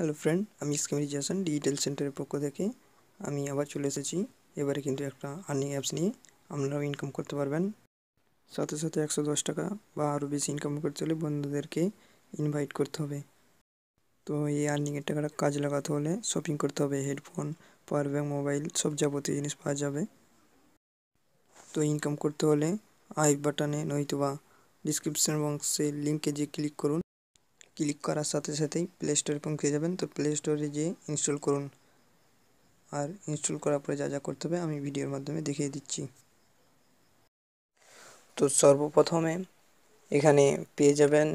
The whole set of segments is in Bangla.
হ্যালো ফ্রেন্ড আমি স্কিম রিজাসন ডিজিটাল সেন্টারের পক্ষ থেকে আমি আবার চলে এসেছি এবারে কিন্তু একটা আর্নিং অ্যাপস নিয়ে আপনারাও ইনকাম করতে পারবেন সাথে সাথে একশো দশ টাকা বা আরও বেশি ইনকাম করতে হলে বন্ধুদেরকে ইনভাইট করতে হবে তো এই আর্নিংয়ের টাকাটা কাজ লাগাতে হলে শপিং করতে হবে হেডফোন পাওয়ার ব্যাঙ্ক মোবাইল সব যাবতীয় জিনিস পাওয়া যাবে তো ইনকাম করতে হলে আই বাটনে নয়তো বা ডিসক্রিপশন বক্সে লিঙ্কে যে ক্লিক করুন ক্লিক করার সাথে সাথেই প্লে স্টোরে পৌঁছে যাবেন তো প্লে স্টোরে যেয়ে ইনস্টল করুন আর ইনস্টল করার পরে যা যা করতে হবে আমি ভিডিওর মাধ্যমে দেখিয়ে দিচ্ছি তো সর্বপ্রথমে এখানে পেয়ে যাবেন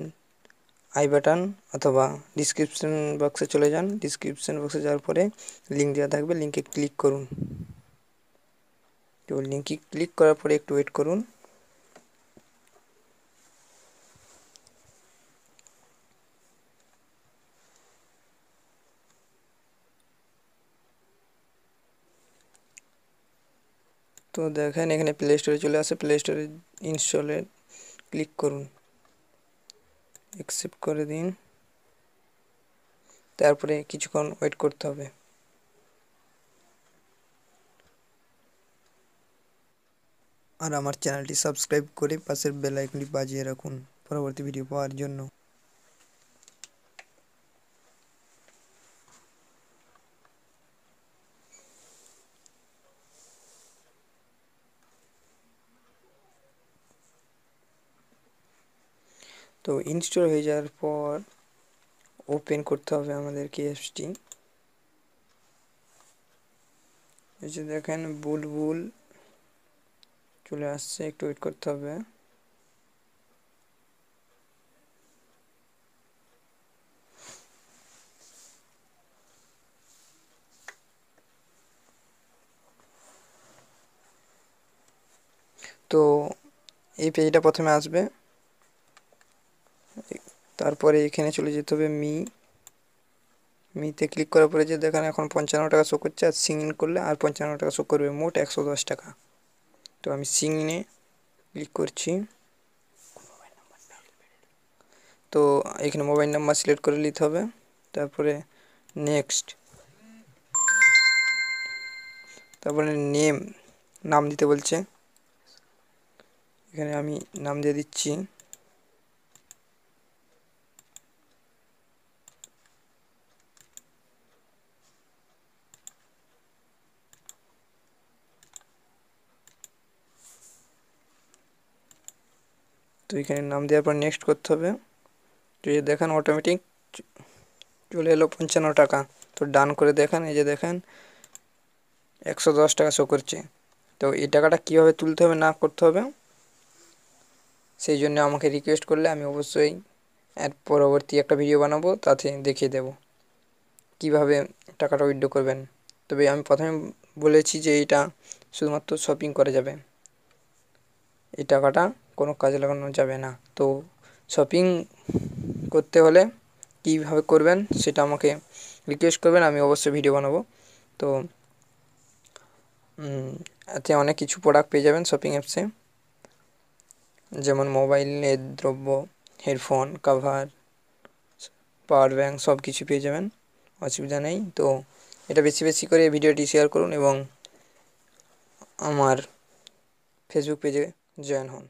আই বাটন অথবা ডিসক্রিপশন বক্সে চলে যান ডিসক্রিপশন বক্সে যাওয়ার পরে লিঙ্ক দেওয়া থাকবে লিঙ্কে ক্লিক করুন তো লিঙ্কে ক্লিক করার পরে একটু ওয়েট করুন তো দেখেন এখানে প্লে স্টোরে চলে আসে প্লে স্টোরে ইনস্টলে ক্লিক করুন অ্যাকসেপ্ট করে দিন তারপরে কিছুক্ষণ ওয়েট করতে হবে আর আমার চ্যানেলটি সাবস্ক্রাইব করে পাশের বেল আইকনটি বাজিয়ে রাখুন পরবর্তী ভিডিও পাওয়ার জন্য তো ইনস্টল হয়ে যাওয়ার পর ওপেন করতে হবে আমাদের অ্যাপসটি এই যে দেখেন বুলবুল চলে আসছে একটু ওয়েট করতে হবে তো এই পেজটা প্রথমে আসবে তারপরে এখানে চলে যেতে হবে মি মিতে ক্লিক করার পরে যে দেখেন এখন পঞ্চান্ন টাকা শো করছে আর সিং ইন করলে আর পঞ্চান্ন টাকা শো করবে মোট একশো দশ টাকা তো আমি সিং ইনে ক্লিক করছি তো এখানে মোবাইল নাম্বার সিলেক্ট করে নিতে হবে তারপরে নেক্সট তারপরে নেম নাম দিতে বলছে এখানে আমি নাম দিয়ে দিচ্ছি তো এখানে নাম দেওয়ার পর নেক্সট করতে হবে তো এই দেখেন অটোমেটিক চলে এলো পঞ্চান্ন টাকা তো ডান করে দেখেন এই যে দেখেন একশো দশ টাকা শো করছে তো এই টাকাটা কীভাবে তুলতে হবে না করতে হবে সেই জন্য আমাকে রিকোয়েস্ট করলে আমি অবশ্যই এর পরবর্তী একটা ভিডিও বানাবো তাতে দেখিয়ে দেব কিভাবে টাকাটা উইথড্র করবেন তবে আমি প্রথমে বলেছি যে এটা শুধুমাত্র শপিং করা যাবে এই টাকাটা কোনো কাজে লাগানো যাবে না তো শপিং করতে হলে কীভাবে করবেন সেটা আমাকে রিকোয়েস্ট করবেন আমি অবশ্যই ভিডিও বানাবো তো এতে অনেক কিছু প্রোডাক্ট পেয়ে যাবেন শপিং অ্যাপসে যেমন মোবাইলের দ্রব্য হেডফোন কাভার পাওয়ার ব্যাঙ্ক সব কিছু পেয়ে যাবেন অসুবিধা নেই তো এটা বেশি বেশি করে ভিডিওটি শেয়ার করুন এবং আমার ফেসবুক পেজে জয়েন হন